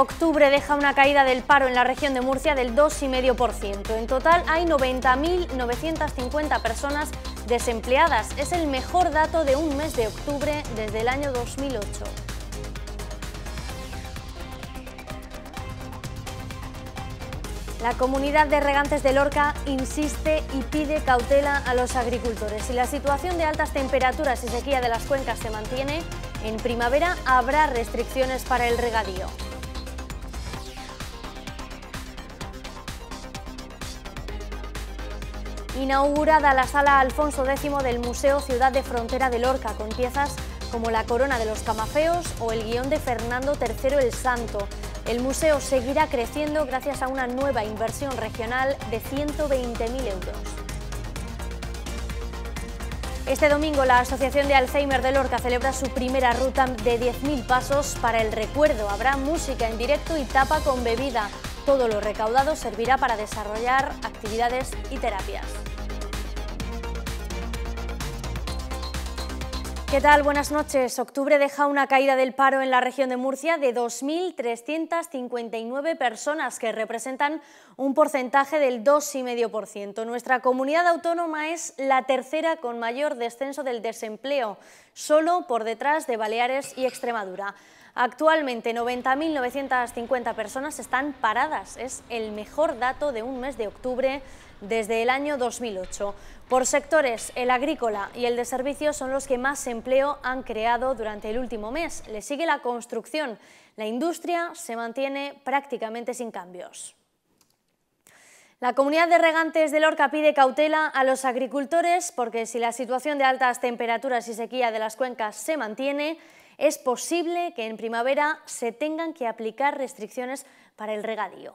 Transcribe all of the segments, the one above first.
Octubre deja una caída del paro en la región de Murcia del 2,5%. En total hay 90.950 personas desempleadas. Es el mejor dato de un mes de octubre desde el año 2008. La comunidad de regantes de Lorca insiste y pide cautela a los agricultores. Si la situación de altas temperaturas y sequía de las cuencas se mantiene, en primavera habrá restricciones para el regadío. inaugurada la sala Alfonso X del Museo Ciudad de Frontera de Lorca, con piezas como la corona de los camafeos o el guión de Fernando III el Santo. El museo seguirá creciendo gracias a una nueva inversión regional de 120.000 euros. Este domingo la Asociación de Alzheimer de Lorca celebra su primera ruta de 10.000 pasos para el recuerdo. Habrá música en directo y tapa con bebida. Todo lo recaudado servirá para desarrollar actividades y terapias. ¿Qué tal? Buenas noches. Octubre deja una caída del paro en la región de Murcia de 2.359 personas, que representan un porcentaje del 2,5%. Nuestra comunidad autónoma es la tercera con mayor descenso del desempleo, solo por detrás de Baleares y Extremadura. Actualmente 90.950 personas están paradas. Es el mejor dato de un mes de octubre desde el año 2008. Por sectores, el agrícola y el de servicios son los que más empleo han creado durante el último mes. Le sigue la construcción. La industria se mantiene prácticamente sin cambios. La comunidad de regantes de Lorca pide cautela a los agricultores porque si la situación de altas temperaturas y sequía de las cuencas se mantiene, es posible que en primavera se tengan que aplicar restricciones para el regadío.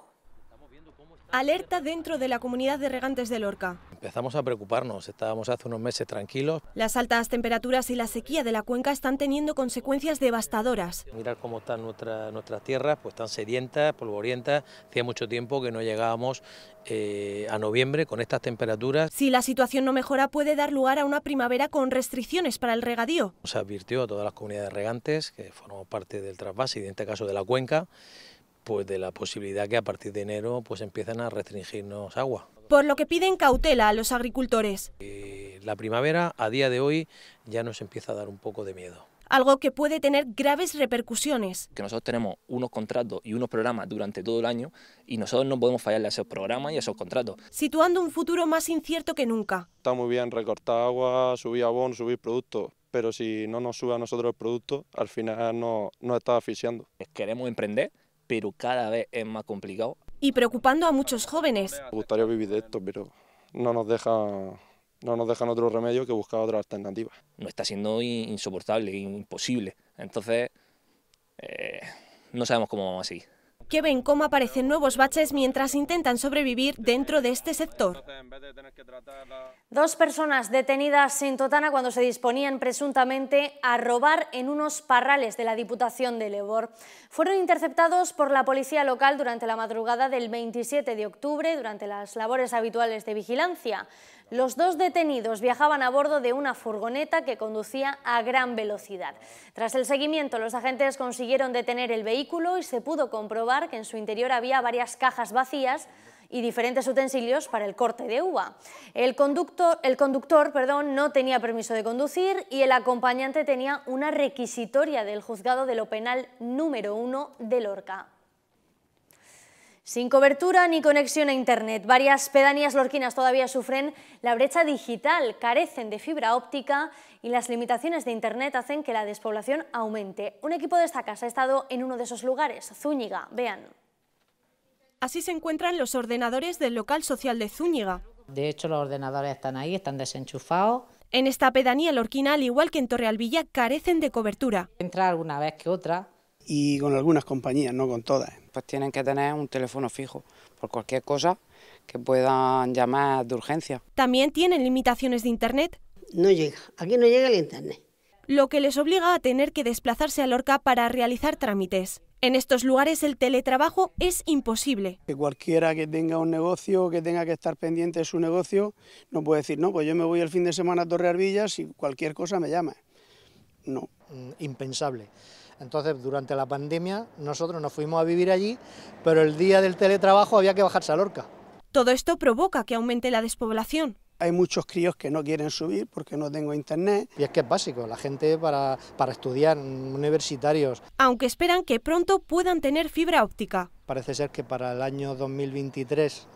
Alerta dentro de la comunidad de regantes de Lorca empezamos a preocuparnos. Estábamos hace unos meses tranquilos. Las altas temperaturas y la sequía de la cuenca están teniendo consecuencias devastadoras. Mirar cómo están nuestras, tierras, pues están sedientas, polvorientas. Hacía mucho tiempo que no llegábamos eh, a noviembre con estas temperaturas. Si la situación no mejora, puede dar lugar a una primavera con restricciones para el regadío. Se advirtió a todas las comunidades regantes, que formamos parte del trasvase y en este caso de la cuenca, pues de la posibilidad que a partir de enero pues empiezan a restringirnos agua por lo que piden cautela a los agricultores. Eh, la primavera a día de hoy ya nos empieza a dar un poco de miedo algo que puede tener graves repercusiones. Que nosotros tenemos unos contratos y unos programas durante todo el año y nosotros no podemos fallarle a esos programas y a esos contratos. Situando un futuro más incierto que nunca. Está muy bien recortar agua, subir abono, subir productos, pero si no nos sube a nosotros el producto, al final nos está asfixiando. Queremos emprender, pero cada vez es más complicado y preocupando a muchos jóvenes. Me gustaría vivir de esto, pero no nos deja no nos dejan otro remedio que buscar otra alternativa. No está siendo insoportable, imposible. Entonces, eh, no sabemos cómo vamos a seguir que ven cómo aparecen nuevos baches mientras intentan sobrevivir dentro de este sector. Dos personas detenidas en Totana cuando se disponían presuntamente a robar en unos parrales de la Diputación de Lebor. Fueron interceptados por la policía local durante la madrugada del 27 de octubre, durante las labores habituales de vigilancia. Los dos detenidos viajaban a bordo de una furgoneta que conducía a gran velocidad. Tras el seguimiento, los agentes consiguieron detener el vehículo y se pudo comprobar que en su interior había varias cajas vacías y diferentes utensilios para el corte de uva. El conductor, perdón, no tenía permiso de conducir y el acompañante tenía una requisitoria del juzgado de lo penal número uno de Lorca. Sin cobertura ni conexión a Internet, varias pedanías lorquinas todavía sufren la brecha digital, carecen de fibra óptica y las limitaciones de Internet hacen que la despoblación aumente. Un equipo de esta casa ha estado en uno de esos lugares, Zúñiga, vean. Así se encuentran los ordenadores del local social de Zúñiga. De hecho, los ordenadores están ahí, están desenchufados. En esta pedanía lorquina, al igual que en Torrealvilla, carecen de cobertura. Entra alguna vez que otra, y con algunas compañías, no con todas. Pues tienen que tener un teléfono fijo por cualquier cosa que puedan llamar de urgencia. También tienen limitaciones de Internet. No llega, aquí no llega el Internet. Lo que les obliga a tener que desplazarse a Lorca para realizar trámites. En estos lugares el teletrabajo es imposible. Que cualquiera que tenga un negocio, que tenga que estar pendiente de su negocio, no puede decir, no, pues yo me voy el fin de semana a Torre Arvillas y cualquier cosa me llama. No. Mm, impensable. Entonces, durante la pandemia, nosotros nos fuimos a vivir allí, pero el día del teletrabajo había que bajarse a Lorca. Todo esto provoca que aumente la despoblación. Hay muchos críos que no quieren subir porque no tengo internet. Y es que es básico, la gente para, para estudiar, universitarios. Aunque esperan que pronto puedan tener fibra óptica. Parece ser que para el año 2023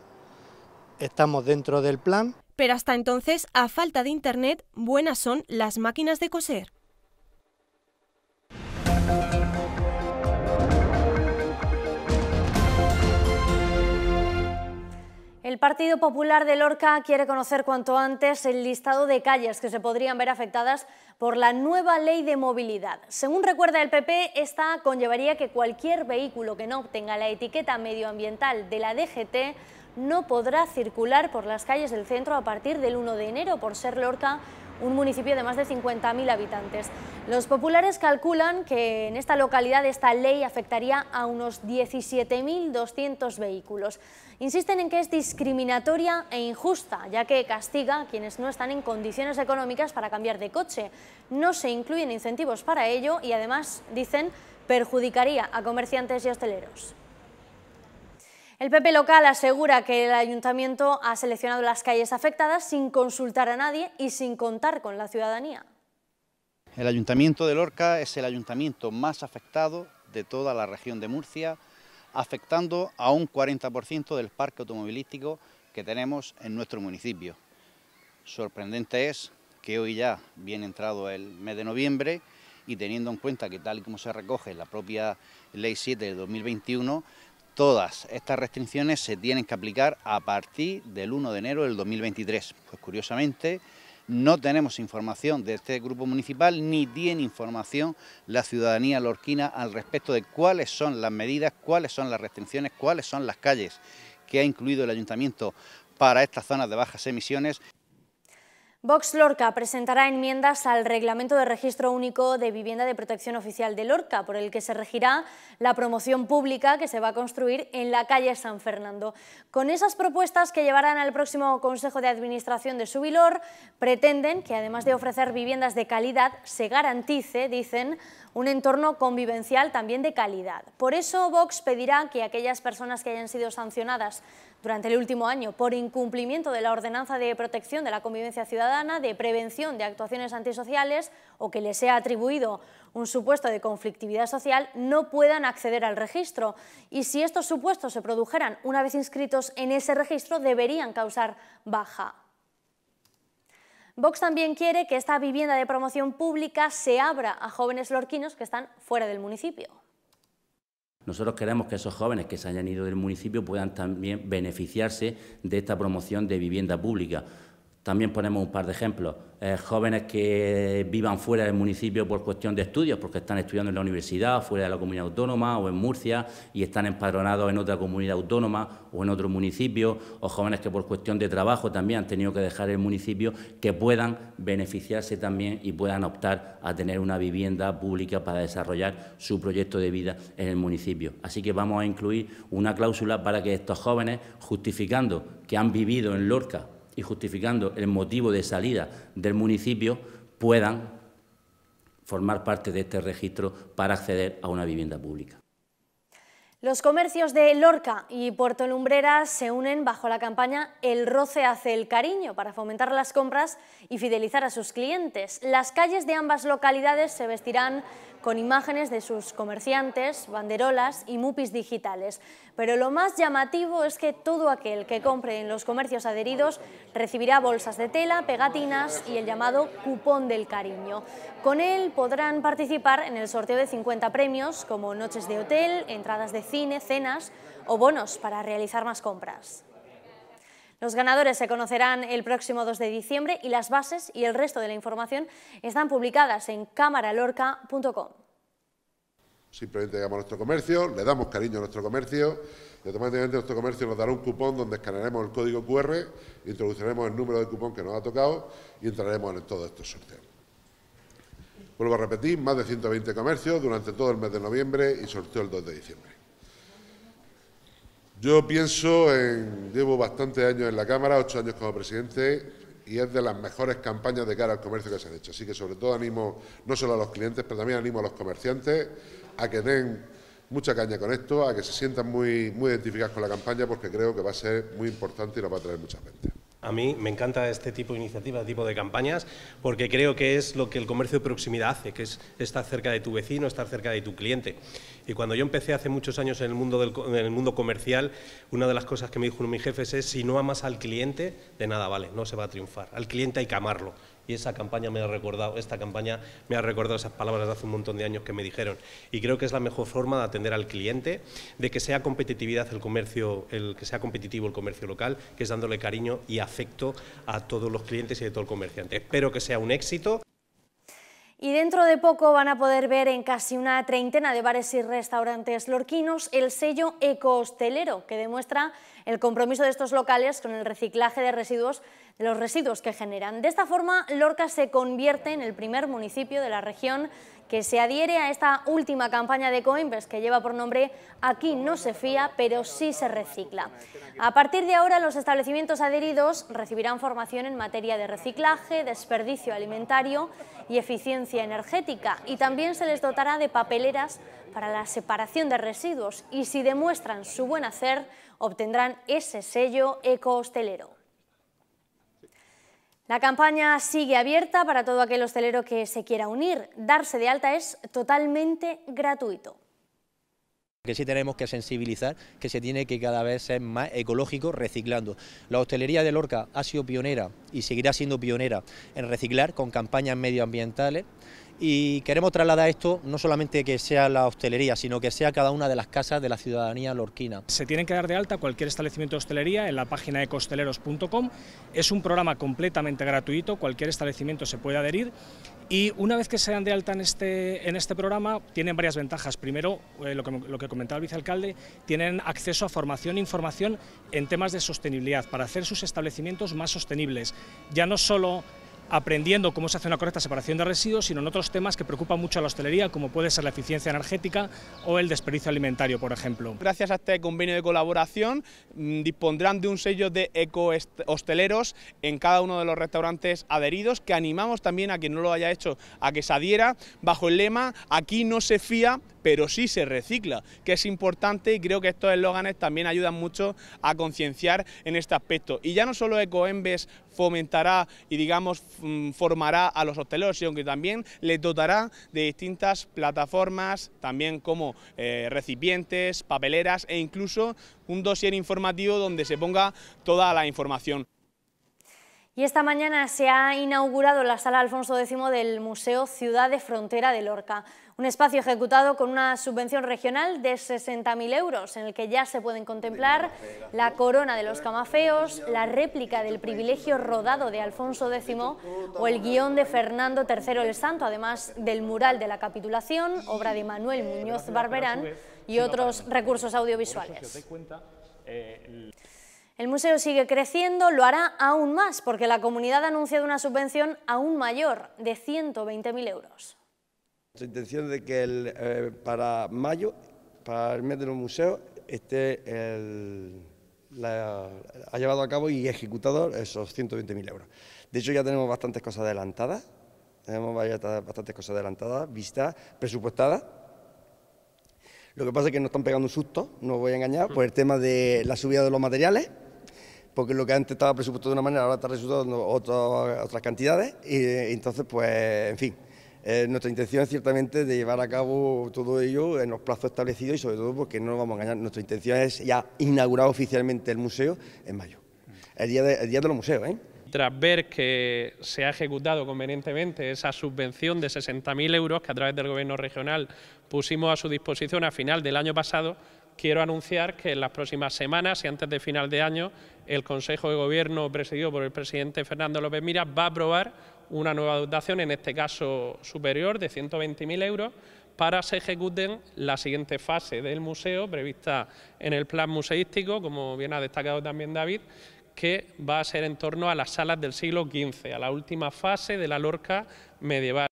estamos dentro del plan. Pero hasta entonces, a falta de internet, buenas son las máquinas de coser. El Partido Popular de Lorca quiere conocer cuanto antes el listado de calles que se podrían ver afectadas por la nueva ley de movilidad. Según recuerda el PP, esta conllevaría que cualquier vehículo que no obtenga la etiqueta medioambiental de la DGT no podrá circular por las calles del centro a partir del 1 de enero por ser Lorca un municipio de más de 50.000 habitantes. Los populares calculan que en esta localidad esta ley afectaría a unos 17.200 vehículos. Insisten en que es discriminatoria e injusta, ya que castiga a quienes no están en condiciones económicas para cambiar de coche. No se incluyen incentivos para ello y además, dicen, perjudicaría a comerciantes y hosteleros. El PP local asegura que el ayuntamiento ha seleccionado las calles afectadas sin consultar a nadie y sin contar con la ciudadanía. El ayuntamiento de Lorca es el ayuntamiento más afectado de toda la región de Murcia, afectando a un 40% del parque automovilístico que tenemos en nuestro municipio. Sorprendente es que hoy ya, bien entrado el mes de noviembre, y teniendo en cuenta que tal y como se recoge la propia Ley 7 de 2021, Todas estas restricciones se tienen que aplicar a partir del 1 de enero del 2023. Pues curiosamente, no tenemos información de este grupo municipal ni tiene información la ciudadanía lorquina al respecto de cuáles son las medidas, cuáles son las restricciones, cuáles son las calles que ha incluido el ayuntamiento para estas zonas de bajas emisiones. Vox Lorca presentará enmiendas al Reglamento de Registro Único de Vivienda de Protección Oficial de Lorca, por el que se regirá la promoción pública que se va a construir en la calle San Fernando. Con esas propuestas que llevarán al próximo Consejo de Administración de Subilor, pretenden que además de ofrecer viviendas de calidad, se garantice, dicen, un entorno convivencial también de calidad. Por eso Vox pedirá que aquellas personas que hayan sido sancionadas durante el último año por incumplimiento de la ordenanza de protección de la convivencia ciudadana, de prevención de actuaciones antisociales o que les sea atribuido un supuesto de conflictividad social, no puedan acceder al registro. Y si estos supuestos se produjeran una vez inscritos en ese registro, deberían causar baja. Vox también quiere que esta vivienda de promoción pública se abra a jóvenes lorquinos que están fuera del municipio. Nosotros queremos que esos jóvenes que se hayan ido del municipio puedan también beneficiarse de esta promoción de vivienda pública. También ponemos un par de ejemplos. Eh, jóvenes que vivan fuera del municipio por cuestión de estudios, porque están estudiando en la universidad, fuera de la comunidad autónoma o en Murcia y están empadronados en otra comunidad autónoma o en otro municipio, o jóvenes que por cuestión de trabajo también han tenido que dejar el municipio, que puedan beneficiarse también y puedan optar a tener una vivienda pública para desarrollar su proyecto de vida en el municipio. Así que vamos a incluir una cláusula para que estos jóvenes, justificando que han vivido en Lorca y justificando el motivo de salida del municipio puedan formar parte de este registro para acceder a una vivienda pública. Los comercios de Lorca y Puerto Lumbreras se unen bajo la campaña El roce hace el cariño para fomentar las compras y fidelizar a sus clientes. Las calles de ambas localidades se vestirán con imágenes de sus comerciantes, banderolas y mupis digitales. Pero lo más llamativo es que todo aquel que compre en los comercios adheridos recibirá bolsas de tela, pegatinas y el llamado cupón del cariño. Con él podrán participar en el sorteo de 50 premios como noches de hotel, entradas de cine, cenas o bonos para realizar más compras. Los ganadores se conocerán el próximo 2 de diciembre y las bases y el resto de la información están publicadas en cámaralorca.com. Simplemente llegamos a nuestro comercio, le damos cariño a nuestro comercio y automáticamente nuestro comercio nos dará un cupón donde escanearemos el código QR, introduciremos el número de cupón que nos ha tocado y entraremos en todos estos sorteos. Vuelvo a repetir, más de 120 comercios durante todo el mes de noviembre y sorteo el 2 de diciembre. Yo pienso en. Llevo bastantes años en la Cámara, ocho años como presidente, y es de las mejores campañas de cara al comercio que se han hecho. Así que, sobre todo, animo no solo a los clientes, pero también animo a los comerciantes a que den mucha caña con esto, a que se sientan muy, muy identificados con la campaña, porque creo que va a ser muy importante y nos va a traer mucha gente. A mí me encanta este tipo de iniciativas, este tipo de campañas, porque creo que es lo que el comercio de proximidad hace, que es estar cerca de tu vecino, estar cerca de tu cliente. Y cuando yo empecé hace muchos años en el mundo, en el mundo comercial, una de las cosas que me dijo uno de mis jefes es, si no amas al cliente, de nada vale, no se va a triunfar. Al cliente hay que amarlo y esa campaña me ha recordado, esta campaña me ha recordado esas palabras de hace un montón de años que me dijeron. Y creo que es la mejor forma de atender al cliente, de que sea competitividad el comercio, el que sea competitivo el comercio local, que es dándole cariño y afecto a todos los clientes y de todo el comerciante. Espero que sea un éxito. Y dentro de poco van a poder ver en casi una treintena de bares y restaurantes lorquinos el sello ecohostelero, que demuestra el compromiso de estos locales con el reciclaje de residuos los residuos que generan. De esta forma, Lorca se convierte en el primer municipio de la región que se adhiere a esta última campaña de Coimbes que lleva por nombre Aquí no se fía, pero sí se recicla. A partir de ahora, los establecimientos adheridos recibirán formación en materia de reciclaje, desperdicio alimentario y eficiencia energética y también se les dotará de papeleras para la separación de residuos y si demuestran su buen hacer, obtendrán ese sello ecohostelero. La campaña sigue abierta para todo aquel hostelero que se quiera unir. Darse de alta es totalmente gratuito. Que sí tenemos que sensibilizar que se tiene que cada vez ser más ecológico reciclando. La hostelería de Lorca ha sido pionera y seguirá siendo pionera en reciclar con campañas medioambientales y queremos trasladar esto no solamente que sea la hostelería, sino que sea cada una de las casas de la ciudadanía lorquina. Se tienen que dar de alta cualquier establecimiento de hostelería en la página de costeleros.com. Es un programa completamente gratuito, cualquier establecimiento se puede adherir. Y una vez que se dan de alta en este, en este programa, tienen varias ventajas. Primero, eh, lo, que, lo que comentaba el vicealcalde, tienen acceso a formación e información en temas de sostenibilidad, para hacer sus establecimientos más sostenibles. Ya no solo aprendiendo cómo se hace una correcta separación de residuos, sino en otros temas que preocupan mucho a la hostelería, como puede ser la eficiencia energética o el desperdicio alimentario, por ejemplo. Gracias a este convenio de colaboración, mm, dispondrán de un sello de eco-hosteleros en cada uno de los restaurantes adheridos, que animamos también a quien no lo haya hecho a que se adhiera, bajo el lema aquí no se fía, pero sí se recicla, que es importante y creo que estos eslóganes también ayudan mucho a concienciar en este aspecto. Y ya no solo Ecoembes fomentará y digamos Mm, formará a los hosteleros, sino que también les dotará de distintas plataformas, también como eh, recipientes, papeleras e incluso un dossier informativo donde se ponga toda la información. Y esta mañana se ha inaugurado la sala Alfonso X del Museo Ciudad de Frontera de Lorca, un espacio ejecutado con una subvención regional de 60.000 euros, en el que ya se pueden contemplar la corona de los camafeos, la réplica del privilegio rodado de Alfonso X o el guión de Fernando III el Santo, además del mural de la capitulación, obra de Manuel Muñoz Barberán y otros recursos audiovisuales. El museo sigue creciendo, lo hará aún más, porque la comunidad ha anunciado una subvención aún mayor, de 120.000 euros. La intención de que eh, para mayo, para el mes de los museos, esté ha llevado a cabo y ejecutado esos 120.000 euros. De hecho, ya tenemos bastantes cosas adelantadas, tenemos bastantes cosas adelantadas, vistas, presupuestadas, lo que pasa es que nos están pegando un susto, no os voy a engañar, por el tema de la subida de los materiales, porque lo que antes estaba presupuesto de una manera, ahora está resultando otras, otras cantidades, y entonces, pues, en fin. Eh, nuestra intención es ciertamente de llevar a cabo todo ello en los plazos establecidos y sobre todo porque no nos vamos a engañar, nuestra intención es ya inaugurar oficialmente el museo en mayo, el día, de, día de los museos. ¿eh? tras ver que se ha ejecutado convenientemente esa subvención de 60.000 euros que a través del Gobierno regional pusimos a su disposición a final del año pasado, quiero anunciar que en las próximas semanas y antes de final de año, el Consejo de Gobierno, presidido por el presidente Fernando López Miras, va a aprobar una nueva dotación, en este caso superior, de 120.000 euros, para se ejecuten la siguiente fase del museo, prevista en el plan museístico, como bien ha destacado también David, que va a ser en torno a las salas del siglo XV, a la última fase de la Lorca medieval.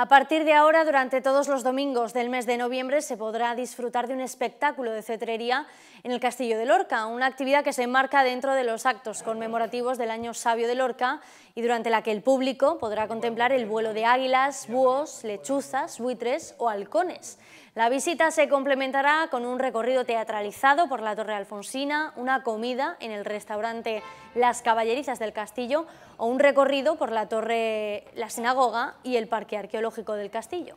A partir de ahora, durante todos los domingos del mes de noviembre, se podrá disfrutar de un espectáculo de cetrería en el Castillo de Lorca, una actividad que se enmarca dentro de los actos conmemorativos del Año Sabio de Lorca y durante la que el público podrá contemplar el vuelo de águilas, búhos, lechuzas, buitres o halcones. La visita se complementará con un recorrido teatralizado por la Torre Alfonsina, una comida en el restaurante Las Caballerizas del Castillo o un recorrido por la Torre, la Sinagoga y el Parque Arqueológico del Castillo.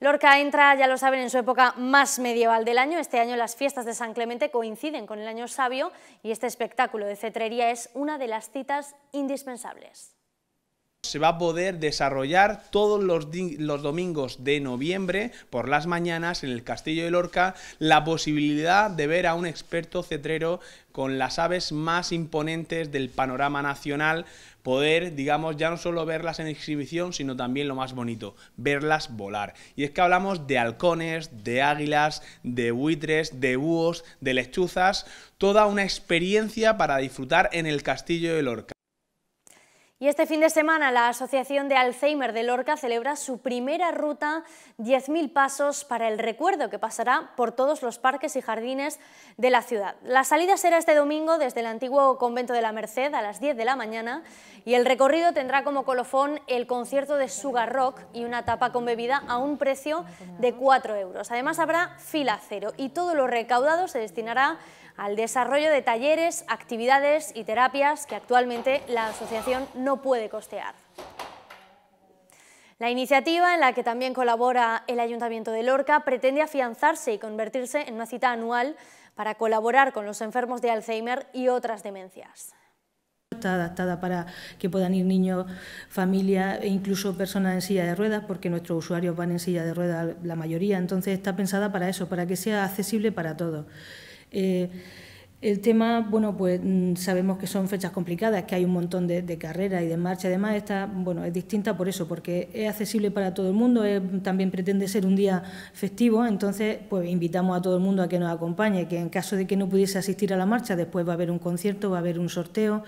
Lorca entra, ya lo saben, en su época más medieval del año. Este año las fiestas de San Clemente coinciden con el año sabio y este espectáculo de cetrería es una de las citas indispensables se va a poder desarrollar todos los, domingos de noviembre por las mañanas en el Castillo de Lorca la posibilidad de ver a un experto cetrero con las aves más imponentes del panorama nacional, poder, digamos, ya no solo verlas en exhibición, sino también lo más bonito, verlas volar. Y es que hablamos de halcones, de águilas, de buitres, de búhos, de lechuzas, toda una experiencia para disfrutar en el Castillo de Lorca. Y este fin de semana la Asociación de Alzheimer de Lorca celebra su primera ruta 10.000 pasos para el recuerdo que pasará por todos los parques y jardines de la ciudad. La salida será este domingo desde el antiguo convento de la Merced a las 10 de la mañana y el recorrido tendrá como colofón el concierto de Sugar Rock y una tapa con bebida a un precio de 4 euros. Además habrá fila cero y todo lo recaudado se destinará al desarrollo de talleres, actividades y terapias que actualmente la asociación no puede costear. La iniciativa, en la que también colabora el Ayuntamiento de Lorca, pretende afianzarse y convertirse en una cita anual para colaborar con los enfermos de Alzheimer y otras demencias está adaptada para que puedan ir niños, familia e incluso personas en silla de ruedas, porque nuestros usuarios van en silla de ruedas la mayoría, entonces está pensada para eso, para que sea accesible para todos. Eh, el tema, bueno, pues mm, sabemos que son fechas complicadas, que hay un montón de, carreras y de marcha. Además, esta, bueno, es distinta por eso, porque es accesible para todo el mundo, también pretende ser un día festivo, entonces, pues invitamos a todo el mundo a que nos acompañe, que en caso de que no pudiese asistir a la marcha, después va a haber un concierto, va a haber un sorteo,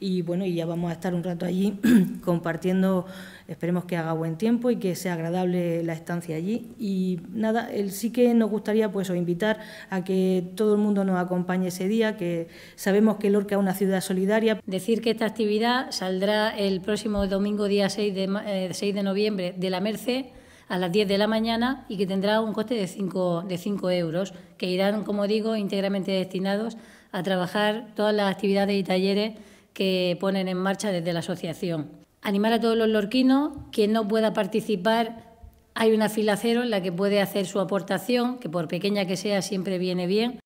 y bueno, y ya vamos a estar un rato allí compartiendo, esperemos que haga buen tiempo y que sea agradable la estancia allí. Y nada, sí que nos gustaría pues invitar a que todo el mundo nos acompañe ese día, que sabemos que Lorca es una ciudad solidaria. Decir que esta actividad saldrá el próximo domingo día 6 de, 6 eh, de noviembre de la Merced a las 10 de la mañana y que tendrá un coste de 5, de 5 euros, que irán, como digo, íntegramente destinados a trabajar todas las actividades y talleres que ponen en marcha desde la asociación. Animar a todos los lorquinos, quien no pueda participar, hay una fila cero en la que puede hacer su aportación, que por pequeña que sea siempre viene bien,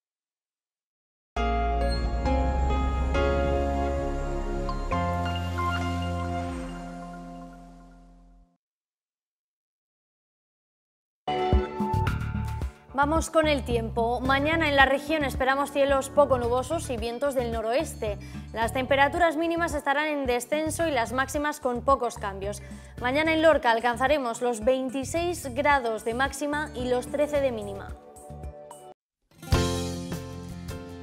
Vamos con el tiempo. Mañana en la región esperamos cielos poco nubosos y vientos del noroeste. Las temperaturas mínimas estarán en descenso y las máximas con pocos cambios. Mañana en Lorca alcanzaremos los 26 grados de máxima y los 13 de mínima.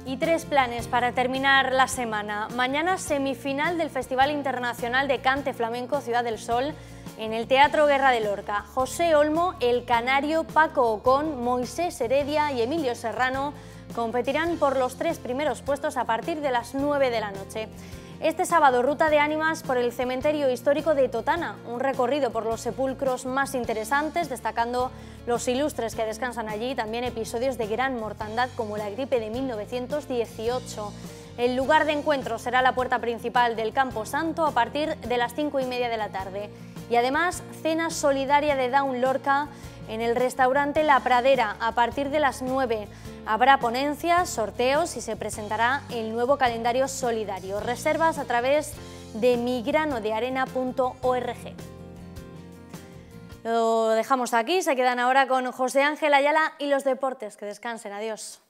Y tres planes para terminar la semana. Mañana semifinal del Festival Internacional de Cante Flamenco Ciudad del Sol en el Teatro Guerra de Lorca, José Olmo, El Canario, Paco Ocón, Moisés Heredia y Emilio Serrano competirán por los tres primeros puestos a partir de las 9 de la noche. Este sábado, ruta de ánimas por el cementerio histórico de Totana, un recorrido por los sepulcros más interesantes, destacando los ilustres que descansan allí y también episodios de gran mortandad como la gripe de 1918. El lugar de encuentro será la puerta principal del Campo Santo a partir de las 5 y media de la tarde. Y además, cena solidaria de Down Lorca en el restaurante La Pradera a partir de las 9. Habrá ponencias, sorteos y se presentará el nuevo calendario solidario. Reservas a través de migranodearena.org. Lo dejamos aquí, se quedan ahora con José Ángel Ayala y los deportes. Que descansen, adiós.